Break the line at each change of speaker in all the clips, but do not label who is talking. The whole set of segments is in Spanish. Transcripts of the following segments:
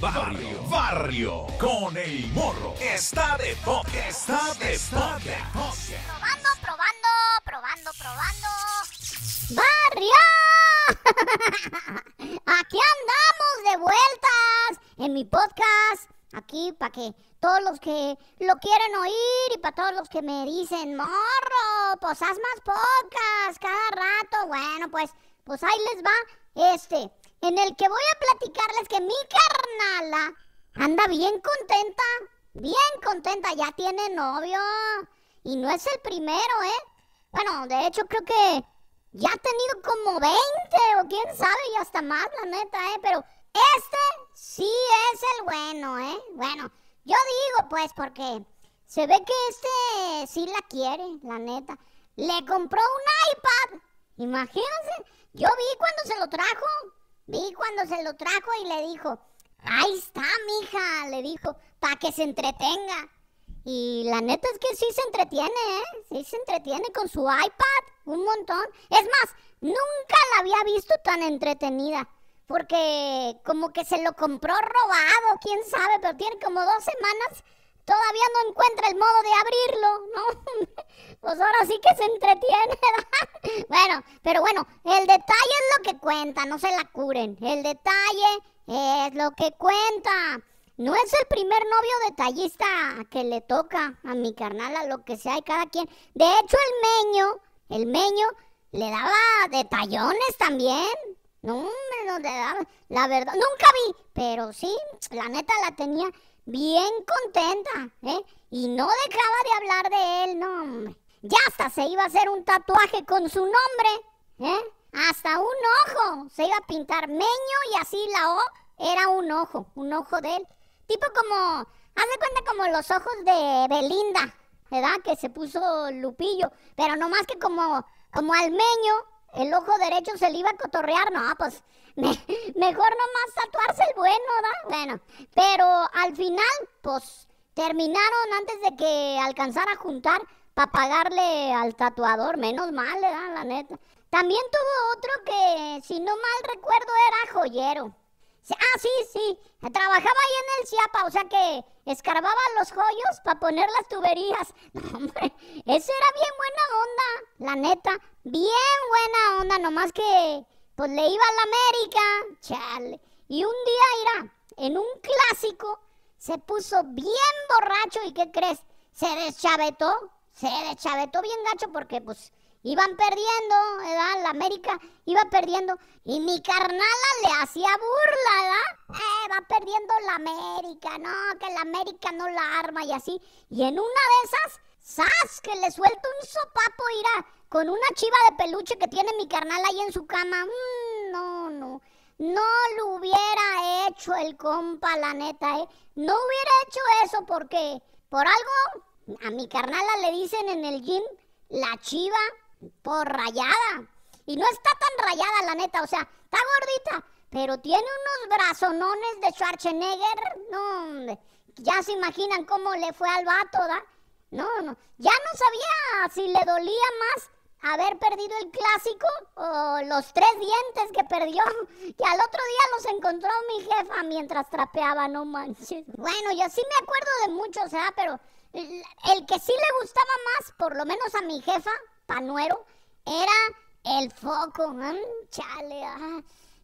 Barrio, barrio, con el morro. Está de pop, está de pop. Probando, probando, probando, probando. Barrio. Aquí andamos de vueltas en mi podcast. Aquí para que todos los que lo quieren oír y para todos los que me dicen, morro, pues haz más podcast cada rato. Bueno, pues, pues ahí les va este en el que voy a platicarles que mi carnala anda bien contenta, bien contenta, ya tiene novio. Y no es el primero, ¿eh? Bueno, de hecho creo que ya ha tenido como 20 o quién sabe y hasta más, la neta, ¿eh? Pero este sí es el bueno, ¿eh? Bueno, yo digo pues porque se ve que este sí la quiere, la neta. Le compró un iPad. Imagínense, yo vi cuando se lo trajo Vi cuando se lo trajo y le dijo, ahí está, mija, le dijo, para que se entretenga. Y la neta es que sí se entretiene, ¿eh? Sí se entretiene con su iPad un montón. Es más, nunca la había visto tan entretenida. Porque como que se lo compró robado, quién sabe, pero tiene como dos semanas todavía no encuentra el modo de abrirlo, ¿no? Pues ahora sí que se entretiene, Bueno, pero bueno, el detalle es lo que cuenta, no se la curen. El detalle es lo que cuenta. No es el primer novio detallista que le toca a mi carnal, a lo que sea y cada quien. De hecho, el meño, el meño le daba detallones también. No, me lo daba, la verdad, nunca vi, pero sí, la neta la tenía bien contenta, ¿eh? Y no dejaba de hablar de él, no, Ya hasta se iba a hacer un tatuaje con su nombre, ¿eh? Hasta un ojo. Se iba a pintar meño y así la O era un ojo, un ojo de él. Tipo como, haz de cuenta como los ojos de Belinda, ¿verdad? Que se puso Lupillo, pero no más que como, como al meño, el ojo derecho se le iba a cotorrear, no, pues mejor mejor nomás tatuarse el bueno, ¿da? Bueno, pero al final, pues terminaron antes de que alcanzara a juntar para pagarle al tatuador, menos mal, ¿verdad? La neta. También tuvo otro que, si no mal recuerdo, era joyero. Ah, sí, sí. Trabajaba ahí en el Ciapa, o sea que escarbaba los joyos para poner las tuberías. No, hombre, esa era bien buena onda, la neta. Bien buena onda, nomás que pues le iba a la América. Chale. Y un día, irá, en un clásico, se puso bien borracho y ¿qué crees? Se deschavetó. Se deschavetó bien gacho porque pues Iban perdiendo, ¿verdad? La América iba perdiendo. Y mi carnala le hacía burla, ¿verdad? Eh, va perdiendo la América, no, que la América no la arma y así. Y en una de esas, Sas Que le suelto un sopapo, irá, con una chiva de peluche que tiene mi carnala ahí en su cama. Mmm, no, no. No lo hubiera hecho el compa, la neta, ¿eh? No hubiera hecho eso porque, por algo, a mi carnala le dicen en el gym la chiva por pues rayada. Y no está tan rayada, la neta, o sea, está gordita, pero tiene unos brazonones de Schwarzenegger. No, ya se imaginan cómo le fue al vato, ¿da? No, no, ya no sabía si le dolía más haber perdido el clásico o los tres dientes que perdió. Y al otro día los encontró mi jefa mientras trapeaba, no manches. Bueno, yo sí me acuerdo de muchos, o pero el que sí le gustaba más, por lo menos a mi jefa, panuero era el foco. Mm, chale,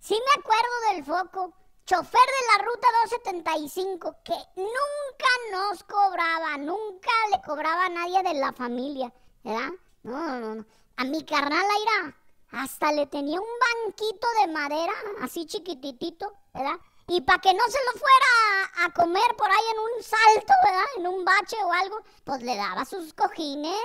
si Sí me acuerdo del foco. Chofer de la ruta 275 que nunca nos cobraba, nunca le cobraba a nadie de la familia, ¿verdad? No, no, no. A mi carnal Aira hasta le tenía un banquito de madera, así chiquititito, ¿verdad? Y para que no se lo fuera a, comer por ahí en un salto, ¿verdad? En un bache o algo, pues le daba sus cojines,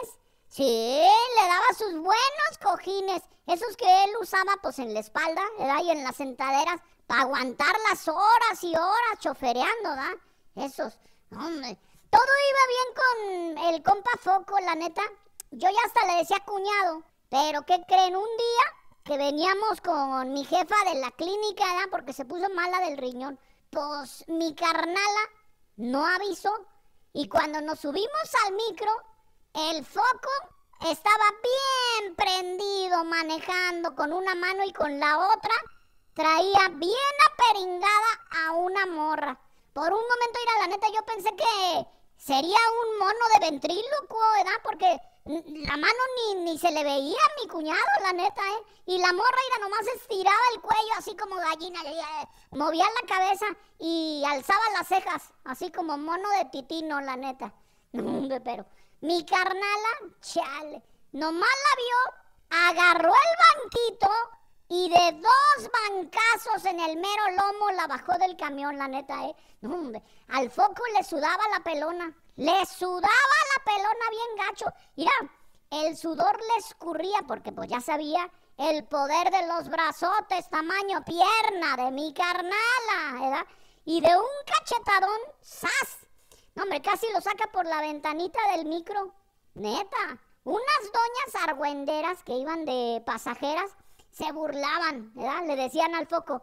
Sí, le daba sus buenos cojines, esos que él usaba pues en la espalda, ¿verdad? Y en las sentaderas, para aguantar las horas y horas chofereando, ¿verdad? Esos, hombre. Todo iba bien con el compa Foco, la neta. Yo ya hasta le decía cuñado, pero ¿qué creen? Un día que veníamos con mi jefa de la clínica, ¿verdad? Porque se puso mala del riñón. Pues mi carnala no avisó y cuando nos subimos al micro el foco estaba bien prendido manejando con una mano y con la otra. Traía bien aperingada a una morra. Por un momento, mira, la neta, yo pensé que sería un mono de ventrílocuo, ¿verdad? Porque la mano ni, ni se le veía a mi cuñado, la neta, ¿eh? Y la morra, mira, nomás estiraba el cuello así como gallina, movía la cabeza y alzaba las cejas, así como mono de titino, la neta. Pero mi carnala, chale, nomás la vio, agarró el banquito y de dos bancazos en el mero lomo la bajó del camión, la neta, ¿eh? al foco le sudaba la pelona, le sudaba la pelona bien gacho. Mira, el sudor le escurría porque pues ya sabía el poder de los brazotes, tamaño pierna de mi carnala, ¿verdad? Y de un cachetadón, ¡zas! Hombre, casi lo saca por la ventanita del micro. Neta. Unas doñas argüenderas que iban de pasajeras se burlaban, ¿verdad? Le decían al foco,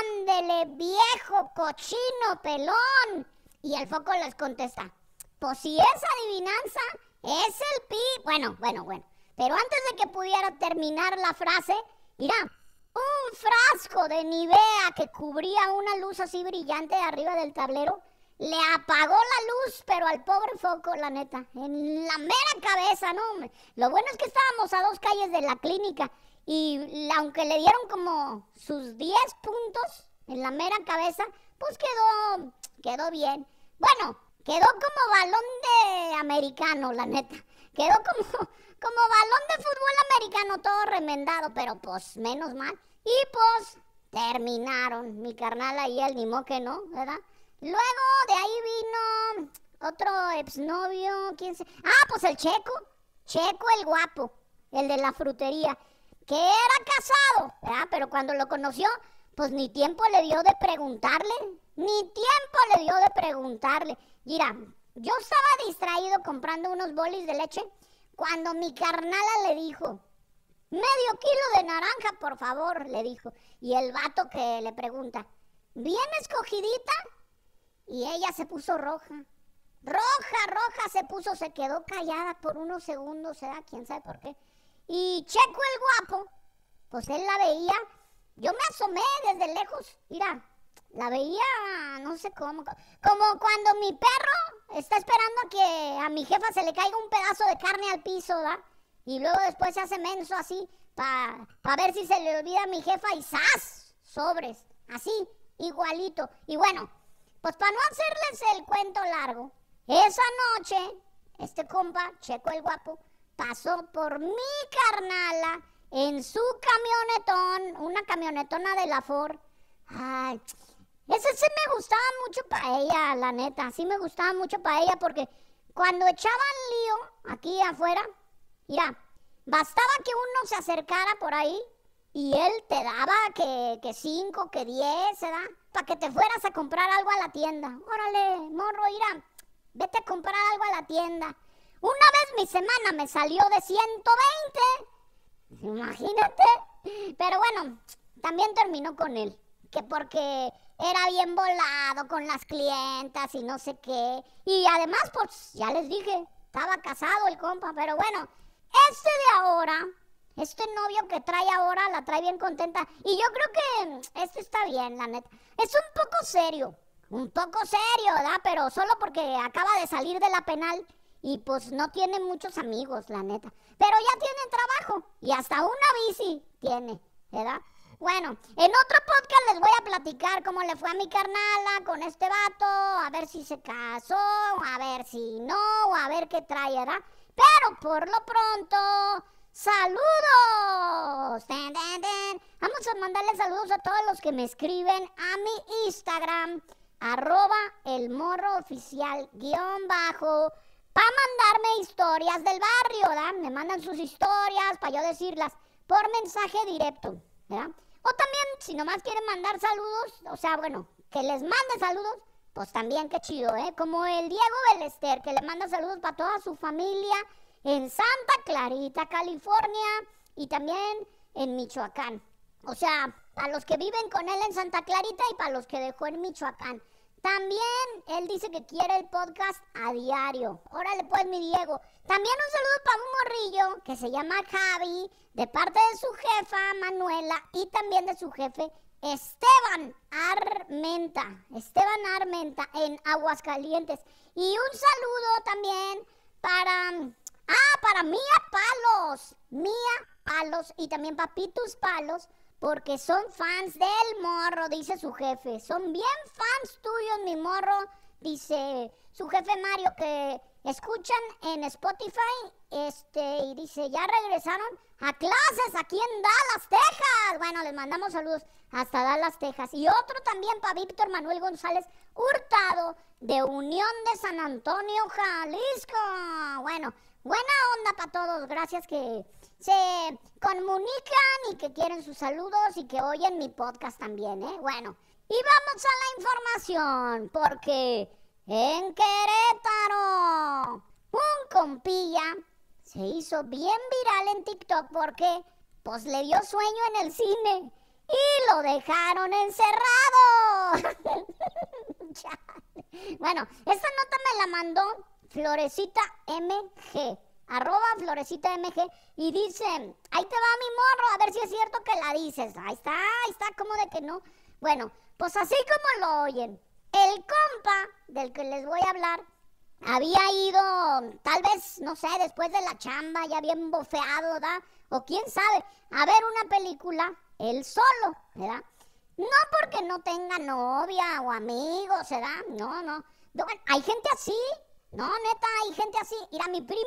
ándele viejo cochino pelón. Y el foco les contesta, pues si es adivinanza, es el pi... Bueno, bueno, bueno. Pero antes de que pudiera terminar la frase, mira, un frasco de Nivea que cubría una luz así brillante arriba del tablero le apagó la luz, pero al pobre foco, la neta, en la mera cabeza, ¿no? Lo bueno es que estábamos a dos calles de la clínica y aunque le dieron como sus 10 puntos en la mera cabeza, pues quedó, quedó bien. Bueno, quedó como balón de americano, la neta. Quedó como, como balón de fútbol americano, todo remendado, pero pues menos mal. Y pues terminaron, mi carnal ahí, el ni que no, ¿verdad? Luego de ahí vino otro exnovio, quién se... Ah, pues el Checo, Checo el guapo, el de la frutería, que era casado, ¿verdad? Pero cuando lo conoció, pues ni tiempo le dio de preguntarle, ni tiempo le dio de preguntarle. Mira, yo estaba distraído comprando unos bolis de leche cuando mi carnala le dijo, medio kilo de naranja, por favor, le dijo. Y el vato que le pregunta, ¿bien escogidita? Y ella se puso roja. Roja, roja se puso, se quedó callada por unos segundos, ¿será? quién sabe por qué. Y Checo el guapo, pues él la veía. Yo me asomé desde lejos, mira, la veía, no sé cómo, como cuando mi perro está esperando que a mi jefa se le caiga un pedazo de carne al piso, ¿da? Y luego después se hace menso así, para ver si se le olvida a mi jefa y ¡zas! Sobres, así, igualito. Y bueno, pues para no hacerles el cuento largo, esa noche este compa, Checo el Guapo, pasó por mi carnala en su camionetón, una camionetona de la Ford. Ay, ese sí me gustaba mucho para ella, la neta, sí me gustaba mucho para ella porque cuando echaban lío aquí afuera, mira, bastaba que uno se acercara por ahí y él te daba que, que cinco, que diez, ¿verdad? Para que te fueras a comprar algo a la tienda. Órale, morro, irá, vete a comprar algo a la tienda. Una vez mi semana me salió de 120. Imagínate. Pero bueno, también terminó con él. Que porque era bien volado con las clientas y no sé qué. Y además, pues ya les dije, estaba casado el compa. Pero bueno, este de ahora este novio que trae ahora la trae bien contenta. Y yo creo que mm, este está bien, la neta. Es un poco serio, un poco serio, ¿verdad? Pero solo porque acaba de salir de la penal y pues no tiene muchos amigos, la neta. Pero ya tiene trabajo y hasta una bici tiene, ¿verdad? Bueno, en otro podcast les voy a platicar cómo le fue a mi carnala con este vato, a ver si se casó, a ver si no, a ver qué trae, ¿verdad? Pero por lo pronto, ¡Saludos! Vamos a mandarle saludos a todos los que me escriben a mi Instagram, arroba el morro oficial guión bajo, para mandarme historias del barrio, ¿verdad? Me mandan sus historias para yo decirlas por mensaje directo, ¿verdad? O también, si nomás quieren mandar saludos, o sea, bueno, que les mande saludos, pues también qué chido, ¿eh? Como el Diego Belester, que le manda saludos para toda su familia en Santa Clarita, California y también en Michoacán. O sea, para los que viven con él en Santa Clarita y para los que dejó en Michoacán. También él dice que quiere el podcast a diario. Órale pues, mi Diego. También un saludo para un morrillo que se llama Javi, de parte de su jefa Manuela y también de su jefe Esteban Armenta. Esteban Armenta en Aguascalientes. Y un saludo también para Ah, para Mía Palos. Mía Palos y también papitos Palos. Porque son fans del morro, dice su jefe. Son bien fans tuyos, mi morro. Dice su jefe Mario que escuchan en Spotify. Este, y dice, ya regresaron a clases aquí en Dallas, Texas. Bueno, les mandamos saludos hasta Dallas, Texas. Y otro también para Víctor Manuel González Hurtado de Unión de San Antonio, Jalisco. Bueno, Buena onda para todos, gracias que se comunican y que quieren sus saludos y que oyen mi podcast también, ¿eh? Bueno, y vamos a la información, porque en Querétaro un compilla se hizo bien viral en TikTok porque pues le dio sueño en el cine y lo dejaron encerrado. bueno, esta nota me la mandó Florecita MG. Arroba Florecita MG. Y dice, ahí te va mi morro, a ver si es cierto que la dices. Ahí está, ahí está, como de que no. Bueno, pues así como lo oyen, el compa del que les voy a hablar había ido, tal vez, no sé, después de la chamba, ya había bofeado, ¿verdad? O quién sabe, a ver una película él solo, ¿verdad? No porque no tenga novia o amigos, ¿verdad? No, no. hay gente así, no, neta, hay gente así. Mira, mi primo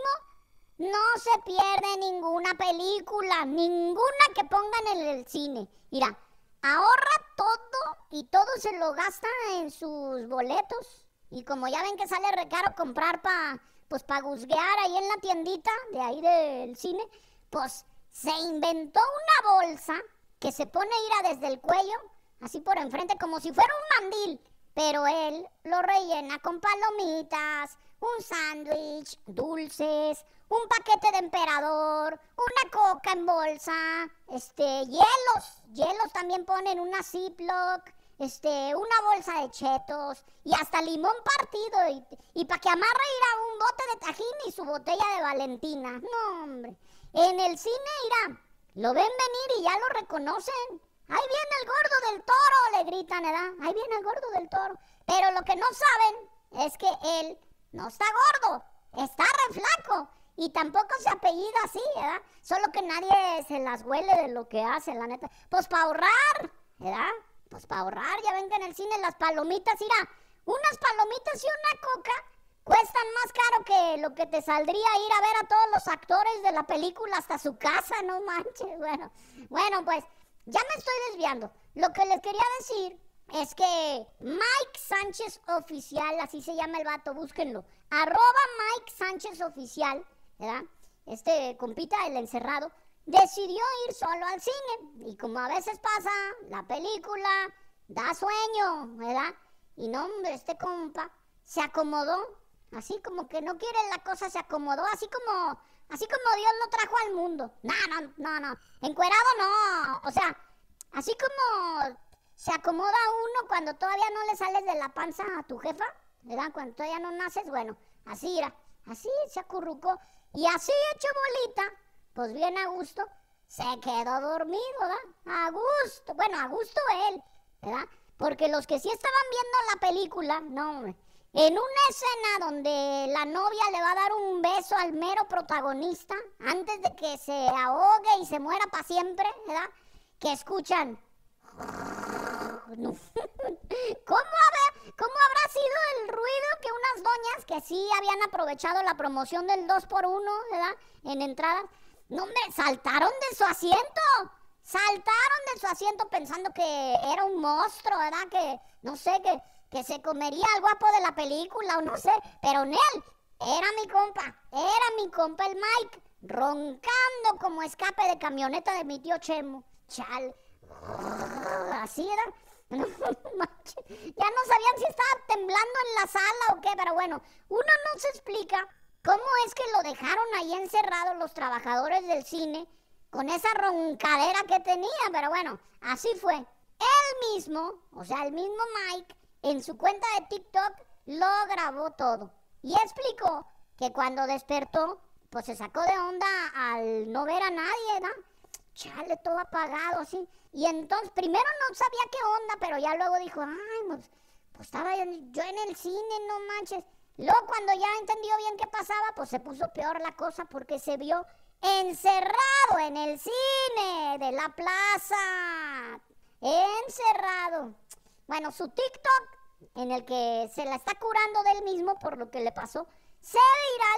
no se pierde ninguna película, ninguna que pongan en el cine. Mira, ahorra todo y todo se lo gasta en sus boletos. Y como ya ven que sale recaro comprar para pues para guzguear ahí en la tiendita de ahí del cine, pues se inventó una bolsa que se pone a desde el cuello, así por enfrente, como si fuera un mandil, pero él lo rellena con palomitas, un sándwich, dulces, un paquete de emperador, una coca en bolsa, este, hielos, hielos también ponen una Ziploc, este, una bolsa de chetos y hasta limón partido y, para que amarre irá un bote de tajín y su botella de Valentina. No, hombre. En el cine irá, lo ven venir y ya lo reconocen. Ahí viene el gordo del toro, le gritan, ¿verdad? Ahí viene el gordo del toro. Pero lo que no saben es que él no está gordo, está re flaco. Y tampoco se apellida así, ¿verdad? Solo que nadie se las huele de lo que hace, la neta. Pues para ahorrar, ¿verdad? Pues para ahorrar, ya ven en el cine las palomitas, mira, Unas palomitas y una coca cuestan más caro que lo que te saldría ir a ver a todos los actores de la película hasta su casa, no manches. Bueno, bueno, pues ya me estoy desviando. Lo que les quería decir es que Mike Sánchez Oficial, así se llama el vato, búsquenlo. Arroba Mike Sánchez Oficial, ¿verdad? Este compita, el encerrado, decidió ir solo al cine. Y como a veces pasa, la película da sueño, ¿verdad? Y no, hombre, este compa se acomodó, así como que no quiere la cosa, se acomodó, así como, así como Dios lo trajo al mundo. No, no, no, no. Encuerado no. O sea, así como se acomoda uno cuando todavía no le sales de la panza a tu jefa, ¿verdad? Cuando todavía no naces, bueno, así era, así se acurrucó y así hecho bolita, pues bien a gusto, se quedó dormido, ¿verdad? A gusto, bueno, a gusto él, ¿verdad? Porque los que sí estaban viendo la película, no, en una escena donde la novia le va a dar un beso al mero protagonista antes de que se ahogue y se muera para siempre, ¿verdad? Que escuchan no. ¿Cómo, habrá, ¿Cómo habrá sido el ruido que unas doñas que sí habían aprovechado la promoción del 2x1, ¿verdad? En entradas. No, hombre, saltaron de su asiento. Saltaron de su asiento pensando que era un monstruo, ¿verdad? Que, no sé, que, que se comería al guapo de la película o no sé. Pero él, era mi compa, era mi compa el Mike, roncando como escape de camioneta de mi tío Chemo. Chal. Así era. Ya no sabían si estaba temblando en la sala o qué, pero bueno, uno no se explica cómo es que lo dejaron ahí encerrado los trabajadores del cine con esa roncadera que tenía, pero bueno, así fue. Él mismo, o sea, el mismo Mike, en su cuenta de TikTok lo grabó todo y explicó que cuando despertó, pues se sacó de onda al no ver a nadie, ¿no? chale, todo apagado así. Y entonces, primero no sabía qué onda, pero ya luego dijo, ay, pues, pues estaba yo en el cine, no manches. Luego cuando ya entendió bien qué pasaba, pues se puso peor la cosa porque se vio encerrado en el cine de la plaza. Encerrado. Bueno, su TikTok, en el que se la está curando del mismo por lo que le pasó, se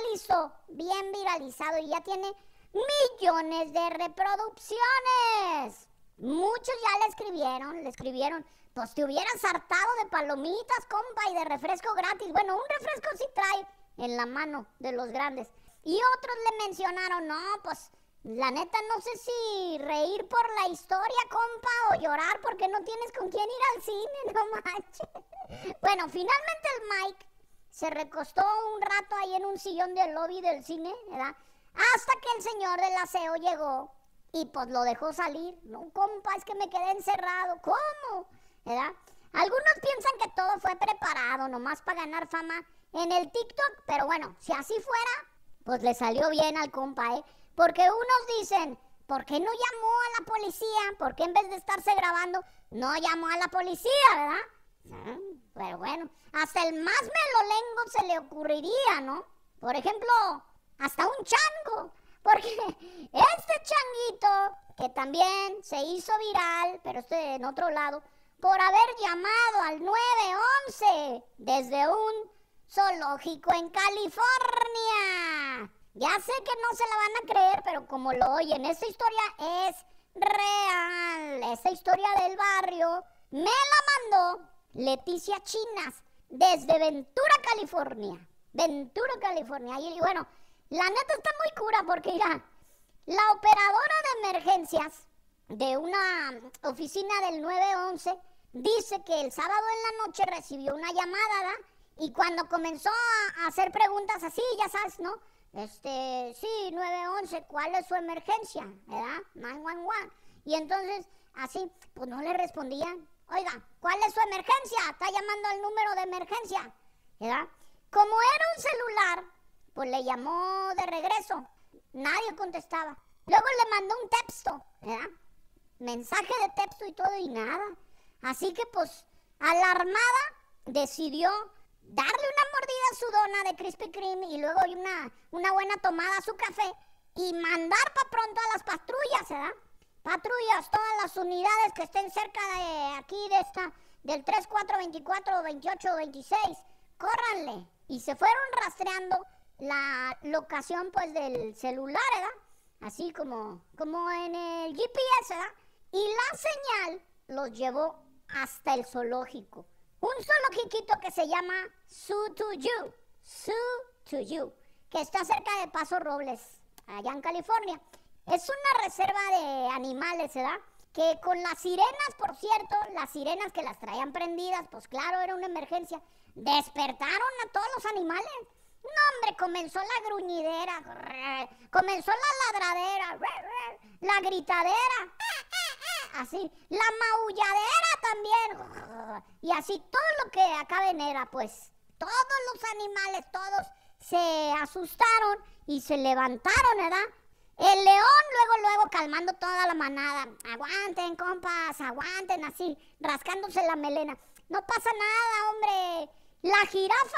viralizó, bien viralizado y ya tiene millones de reproducciones. Muchos ya le escribieron, le escribieron, pues te hubieran hartado de palomitas, compa, y de refresco gratis. Bueno, un refresco sí trae en la mano de los grandes. Y otros le mencionaron, no, pues la neta no sé si reír por la historia, compa, o llorar porque no tienes con quién ir al cine, no manches. Bueno, finalmente el Mike se recostó un rato ahí en un sillón del lobby del cine, ¿verdad? Hasta que el señor del aseo llegó y pues lo dejó salir. No, compa, es que me quedé encerrado. ¿Cómo? ¿Verdad? Algunos piensan que todo fue preparado nomás para ganar fama en el TikTok, pero bueno, si así fuera, pues le salió bien al compa, ¿eh? Porque unos dicen, ¿por qué no llamó a la policía? ¿Por qué en vez de estarse grabando, no llamó a la policía, verdad? Mm, pero bueno, hasta el más melolengo se le ocurriría, ¿no? Por ejemplo, hasta un chango, porque este changuito, que también se hizo viral, pero este en otro lado, por haber llamado al 911 desde un zoológico en California. Ya sé que no se la van a creer, pero como lo oyen, esta historia es real. Esta historia del barrio me la mandó Leticia Chinas desde Ventura, California. Ventura, California. Y bueno, la neta está muy cura porque, mira, la operadora de emergencias de una oficina del 911 dice que el sábado en la noche recibió una llamada ¿da? y cuando comenzó a hacer preguntas así, ya sabes, ¿no? Este, sí, 911, ¿cuál es su emergencia? ¿Verdad? 911. Y entonces, así, pues no le respondían. Oiga, ¿cuál es su emergencia? Está llamando al número de emergencia. ¿Verdad? Como era un celular pues le llamó de regreso. Nadie contestaba. Luego le mandó un texto, ¿verdad? Mensaje de texto y todo y nada. Así que pues alarmada decidió darle una mordida a su dona de Krispy Kreme y luego una, una buena tomada a su café y mandar para pronto a las patrullas, ¿verdad? Patrullas, todas las unidades que estén cerca de aquí de esta, del 3424 28 26, córranle. Y se fueron rastreando la locación pues del celular, ¿verdad? Así como, como en el GPS, ¿verdad? Y la señal los llevó hasta el zoológico. Un zoológico que se llama to You que está cerca de Paso Robles, allá en California. Es una reserva de animales, ¿verdad? Que con las sirenas, por cierto, las sirenas que las traían prendidas, pues claro, era una emergencia, despertaron a todos los animales no, hombre, comenzó la gruñidera, comenzó la ladradera, la gritadera, así, la maulladera también, y así todo lo que acá era pues todos los animales, todos se asustaron y se levantaron, ¿verdad? El león luego, luego calmando toda la manada. Aguanten, compas, aguanten así, rascándose la melena. No pasa nada, hombre. La jirafa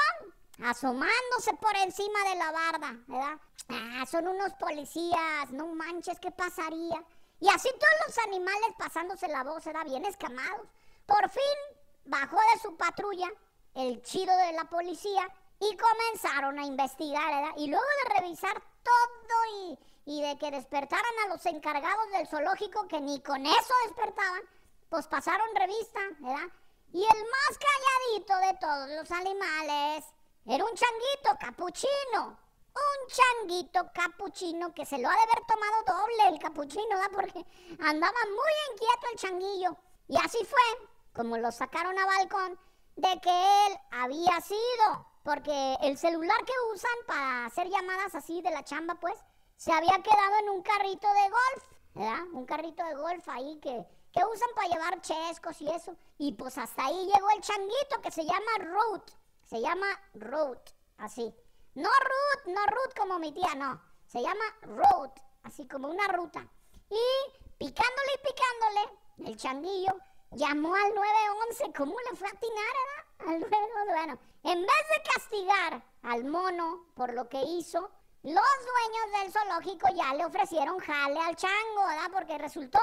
asomándose por encima de la barda, ¿verdad? Ah, son unos policías, no manches, ¿qué pasaría? Y así todos los animales pasándose la voz, ¿verdad? Bien escamados. Por fin bajó de su patrulla el chido de la policía y comenzaron a investigar, ¿verdad? Y luego de revisar todo y, y de que despertaran a los encargados del zoológico que ni con eso despertaban, pues pasaron revista, ¿verdad? Y el más calladito de todos los animales era un changuito capuchino. Un changuito capuchino que se lo ha de haber tomado doble el capuchino, ¿verdad? Porque andaba muy inquieto el changuillo. Y así fue, como lo sacaron a balcón, de que él había sido. Porque el celular que usan para hacer llamadas así de la chamba, pues, se había quedado en un carrito de golf, ¿verdad? Un carrito de golf ahí que, que usan para llevar chescos y eso. Y pues hasta ahí llegó el changuito que se llama Root. Se llama Root, así. No Root, no Root como mi tía, no. Se llama Ruth, así como una ruta. Y picándole y picándole, el changuillo llamó al 911. ¿Cómo le fue a atinar, ¿verdad? Al 911. Bueno, en vez de castigar al mono por lo que hizo, los dueños del zoológico ya le ofrecieron jale al chango, ¿verdad? Porque resultó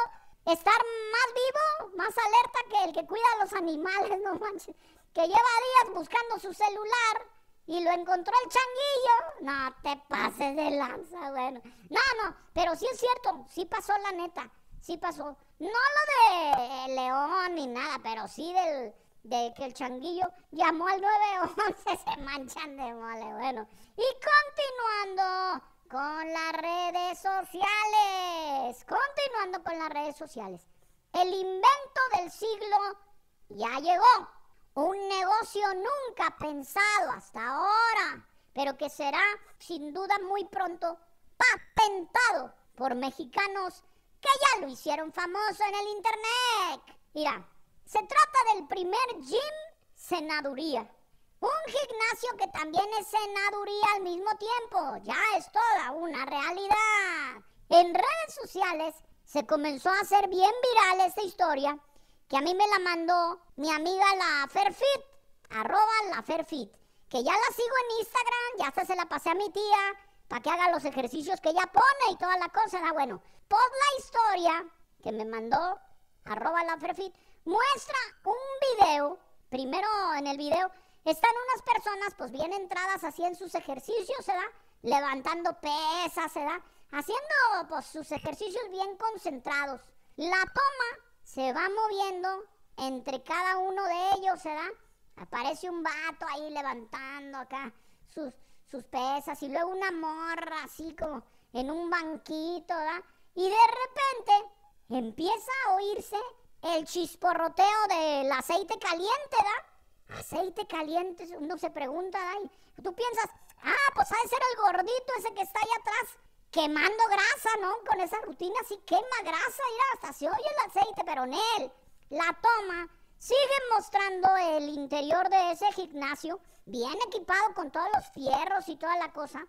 estar más vivo, más alerta que el que cuida a los animales, no manches que lleva días buscando su celular y lo encontró el changuillo. No te pases de lanza, bueno. No, no, pero sí es cierto, sí pasó la neta, sí pasó. No lo de León ni nada, pero sí del de que el changuillo llamó al 911, se manchan de mole, bueno. Y continuando con las redes sociales, continuando con las redes sociales. El invento del siglo ya llegó. Un negocio nunca pensado hasta ahora, pero que será sin duda muy pronto patentado por mexicanos que ya lo hicieron famoso en el Internet. Mira, se trata del primer gym senaduría. Un gimnasio que también es senaduría al mismo tiempo. Ya es toda una realidad. En redes sociales se comenzó a hacer bien viral esta historia que a mí me la mandó mi amiga la Fairfit, arroba la Fairfit, que ya la sigo en Instagram, ya hasta se la pasé a mi tía para que haga los ejercicios que ella pone y toda la cosa. da ah, bueno, por la historia que me mandó arroba la Fairfit, muestra un video, primero en el video están unas personas pues bien entradas así en sus ejercicios, ¿verdad? Levantando pesas, da Haciendo pues sus ejercicios bien concentrados. La toma se va moviendo entre cada uno de ellos, ¿verdad? Aparece un vato ahí levantando acá sus, sus pesas y luego una morra así como en un banquito, ¿verdad? Y de repente empieza a oírse el chisporroteo del aceite caliente, ¿da? Aceite caliente, uno se pregunta, ¿verdad? Y tú piensas, ah, pues ha de ser el gordito ese que está ahí atrás quemando grasa, ¿no? Con esa rutina sí quema grasa, y hasta se oye el aceite, pero en él, la toma, sigue mostrando el interior de ese gimnasio, bien equipado con todos los fierros y toda la cosa,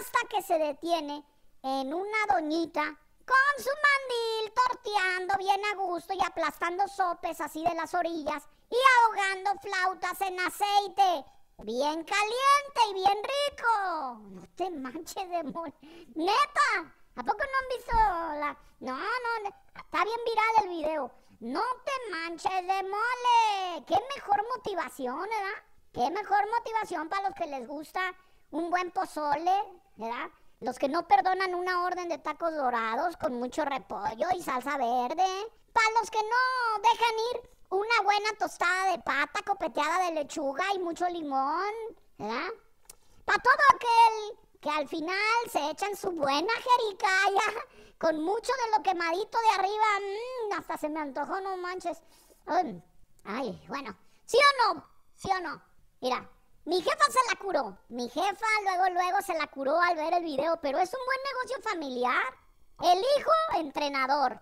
hasta que se detiene en una doñita con su mandil torteando bien a gusto y aplastando sopes así de las orillas y ahogando flautas en aceite. Bien caliente y bien rico. No te manches de mole Neta, ¿a poco no han visto la.? No, no, está bien viral el video. No te manches de mole. Qué mejor motivación, ¿verdad? Qué mejor motivación para los que les gusta un buen pozole, ¿verdad? Los que no perdonan una orden de tacos dorados con mucho repollo y salsa verde. Para los que no dejan ir una buena tostada de pata copeteada de lechuga y mucho limón, ¿verdad? Para todo aquel que al final se echa en su buena jericaya con mucho de lo quemadito de arriba, mm, hasta se me antojó, no manches. Ay, bueno, ¿sí o no? ¿Sí o no? Mira, mi jefa se la curó. Mi jefa luego, luego se la curó al ver el video, pero es un buen negocio familiar. El hijo, entrenador.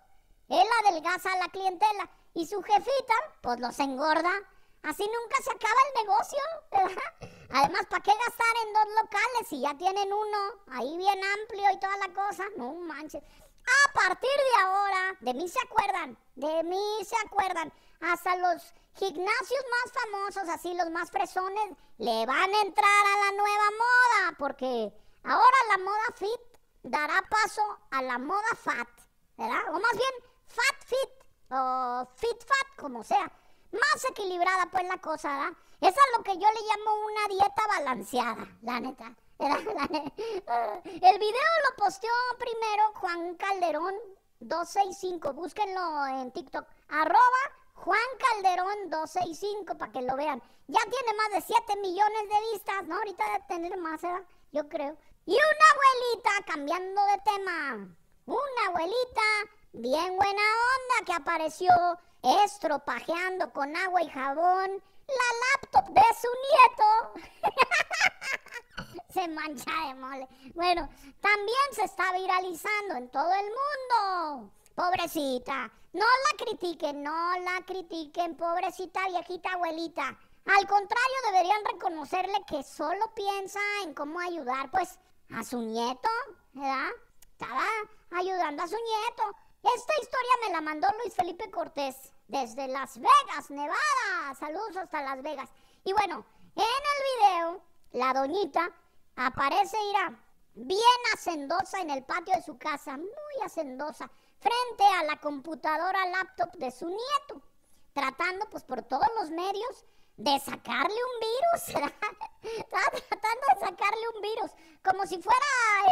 Él adelgaza a la clientela y su jefita pues los engorda. Así nunca se acaba el negocio, Además, ¿para qué gastar en dos locales si ya tienen uno ahí bien amplio y toda la cosa? No manches. A partir de ahora, de mí se acuerdan, de mí se acuerdan. Hasta los gimnasios más famosos, así los más fresones, le van a entrar a la nueva moda, porque ahora la moda fit dará paso a la moda fat, ¿verdad? O más bien, fat fit o fit fat, como sea. Más equilibrada pues la cosa, ¿verdad? Esa es lo que yo le llamo una dieta balanceada, la neta. Eh, el video lo posteó primero Juan Calderón 265, búsquenlo en TikTok, arroba Juan Calderón 265 para que lo vean. Ya tiene más de 7 millones de vistas, ¿no? Ahorita debe tener más, ¿verdad? yo creo. Y una abuelita, cambiando de tema, una abuelita bien buena onda que apareció estropajeando con agua y jabón la laptop de su nieto. se mancha de mole. Bueno, también se está viralizando en todo el mundo. Pobrecita, no la critiquen, no la critiquen, pobrecita viejita abuelita. Al contrario, deberían reconocerle que solo piensa en cómo ayudar, pues, a su nieto, ¿verdad? Estaba ayudando a su nieto. Esta historia me la mandó Luis Felipe Cortés desde Las Vegas, Nevada. Saludos hasta Las Vegas. Y bueno, en el video, la doñita aparece, irá bien hacendosa en el patio de su casa, muy hacendosa, frente a la computadora laptop de su nieto, tratando pues por todos los medios de sacarle un virus. Está tratando de sacarle un virus, como si fuera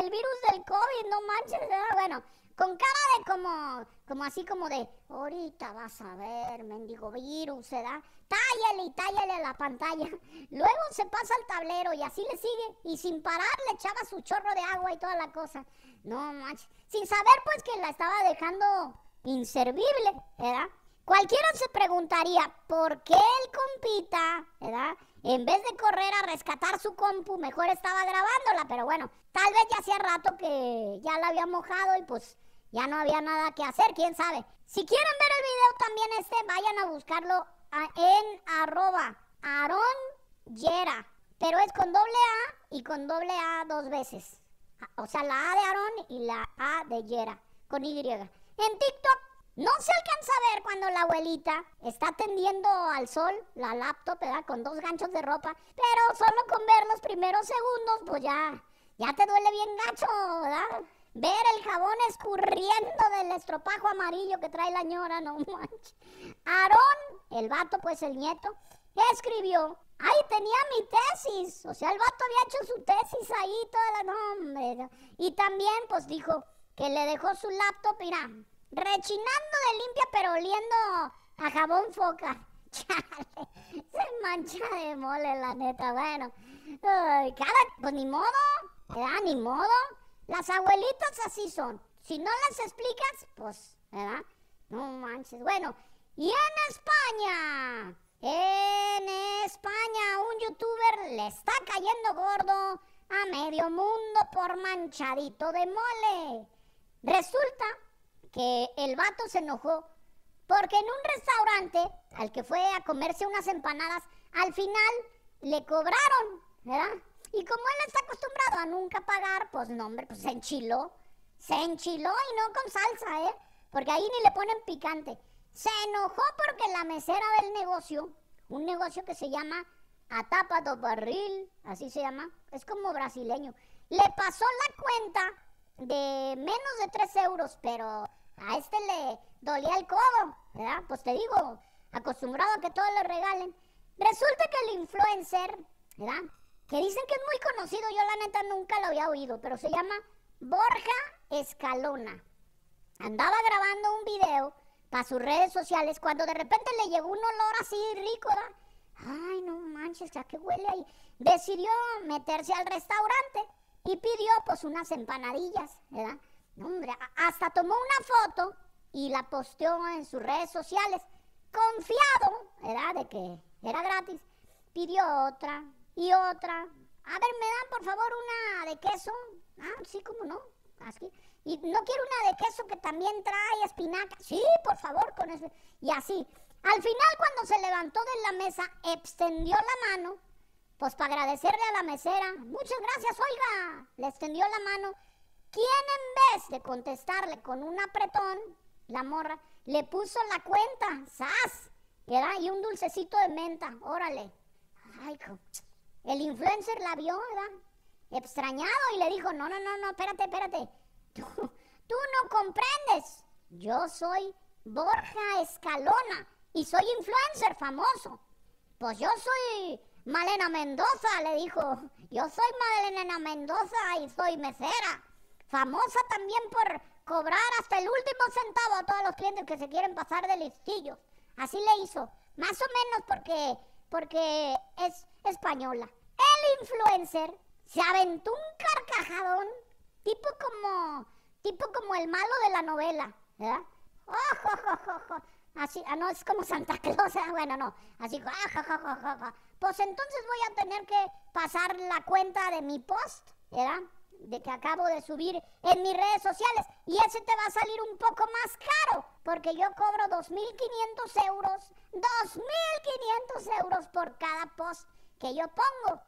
el virus del COVID, no manches. Bueno, con cara de como, como así como de, ahorita vas a ver, mendigo virus, se da, tállele y tállele la pantalla. Luego se pasa al tablero y así le sigue, y sin parar le echaba su chorro de agua y toda la cosa. No manches, sin saber pues que la estaba dejando inservible, ¿verdad? Cualquiera se preguntaría por qué el compita, ¿verdad? En vez de correr a rescatar su compu, mejor estaba grabándola, pero bueno, tal vez ya hacía rato que ya la había mojado y pues ya no había nada que hacer, quién sabe. Si quieren ver el video también este, vayan a buscarlo en arroba Aaron Yera. Pero es con doble A y con doble A dos veces. O sea, la A de aaron y la A de Yera, con Y. En TikTok no se alcanza a ver cuando la abuelita está tendiendo al sol la laptop, ¿verdad? Con dos ganchos de ropa. Pero solo con ver los primeros segundos, pues ya, ya te duele bien gacho, ¿verdad? Ver el jabón escurriendo del estropajo amarillo que trae la ñora, no manches. Aarón, el vato, pues el nieto, escribió ahí tenía mi tesis! O sea, el vato había hecho su tesis ahí toda la nombre. Y también, pues dijo que le dejó su laptop, mira, rechinando de limpia, pero oliendo a jabón foca. Chale, se mancha de mole, la neta. Bueno, Ay, cada, pues ni modo, da Ni modo. Las abuelitas así son. Si no las explicas, pues, ¿verdad? No manches. Bueno, y en España, en España, un youtuber le está cayendo gordo a medio mundo por manchadito de mole. Resulta que el vato se enojó porque en un restaurante al que fue a comerse unas empanadas, al final le cobraron, ¿verdad? Y como él está acostumbrado a nunca pagar, pues no, hombre, pues se enchiló. Se enchiló y no con salsa, ¿eh? Porque ahí ni le ponen picante. Se enojó porque la mesera del negocio, un negocio que se llama Atapa do Barril, así se llama, es como brasileño, le pasó la cuenta de menos de 3 euros, pero a este le dolía el codo, ¿verdad? Pues te digo, acostumbrado a que todo le regalen. Resulta que el influencer, ¿verdad? que dicen que es muy conocido, yo la neta nunca lo había oído, pero se llama Borja Escalona. Andaba grabando un video para sus redes sociales cuando de repente le llegó un olor así rico, ¿verdad? Ay, no manches, ya que huele ahí. Decidió meterse al restaurante y pidió pues unas empanadillas, ¿verdad? hombre, hasta tomó una foto y la posteó en sus redes sociales, confiado, ¿verdad? De que era gratis. Pidió otra, y otra. A ver, ¿me dan por favor una de queso? Ah, sí, cómo no. Así. Y no quiero una de queso que también trae espinaca. Sí, por favor, con eso. Y así. Al final, cuando se levantó de la mesa, extendió la mano, pues para agradecerle a la mesera. Muchas gracias, oiga. Le extendió la mano. quien en vez de contestarle con un apretón, la morra, le puso la cuenta? ¡Sas! Y, y un dulcecito de menta. Órale. Ay, el influencer la vio, ¿verdad? Extrañado y le dijo, no, no, no, no, espérate, espérate. Tú, no comprendes. Yo soy Borja Escalona y soy influencer famoso. Pues yo soy Malena Mendoza, le dijo. Yo soy Malena Mendoza y soy mesera. Famosa también por cobrar hasta el último centavo a todos los clientes que se quieren pasar de listillos. Así le hizo. Más o menos porque, porque es española. El influencer se aventó un carcajadón, tipo como, tipo como el malo de la novela, ¿verdad? ¡Ojo, Así, ah, no, es como Santa Claus, ah, bueno, no, así, Pues entonces voy a tener que pasar la cuenta de mi post, ¿verdad? de que acabo de subir en mis redes sociales y ese te va a salir un poco más caro porque yo cobro 2.500 euros, 2.500 euros por cada post que yo pongo.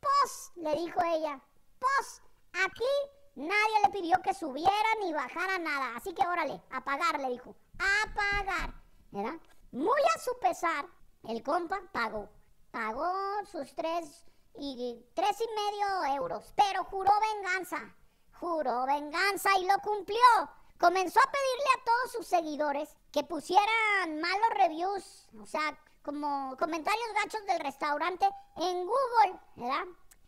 Pos, le dijo ella, pos, aquí nadie le pidió que subiera ni bajara nada. Así que órale, apagar, le dijo. Apagar. ¿Verdad? Muy a su pesar, el compa pagó. Pagó sus tres y tres y medio euros. Pero juró venganza. Juró venganza y lo cumplió. Comenzó a pedirle a todos sus seguidores que pusieran malos reviews. O sea, como comentarios gachos del restaurante en Google, ¿verdad?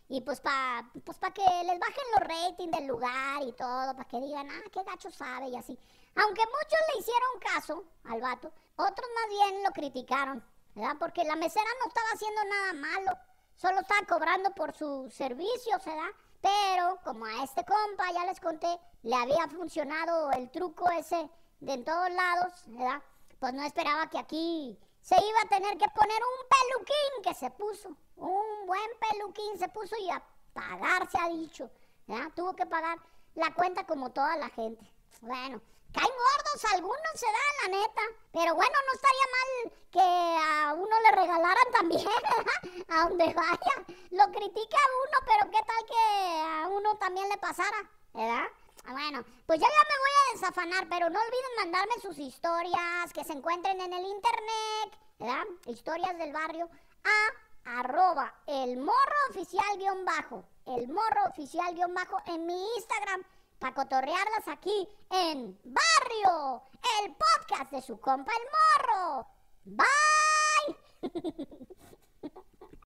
Y pues para pues pa que les bajen los ratings del lugar y todo, para que digan, ah, qué gacho sabe y así. Aunque muchos le hicieron caso al vato, otros más bien lo criticaron, ¿verdad? Porque la mesera no estaba haciendo nada malo, solo estaba cobrando por su servicio, ¿verdad? Pero como a este compa, ya les conté, le había funcionado el truco ese de en todos lados, ¿verdad? Pues no esperaba que aquí se iba a tener que poner un peluquín que se puso, un buen peluquín se puso y a pagar se ha dicho, ¿ya? tuvo que pagar la cuenta como toda la gente. Bueno, caen gordos, algunos se dan, la neta, pero bueno, no estaría mal que a uno le regalaran también, a donde vaya, lo critica a uno, pero qué tal que a uno también le pasara, ¿verdad? Ah, bueno, pues ya, ya me voy a desafanar, pero no olviden mandarme sus historias que se encuentren en el internet, ¿verdad? Historias del barrio a arroba el morro oficial bajo, el morro oficial bajo en mi Instagram para cotorrearlas aquí en Barrio, el podcast de su compa el morro. Bye.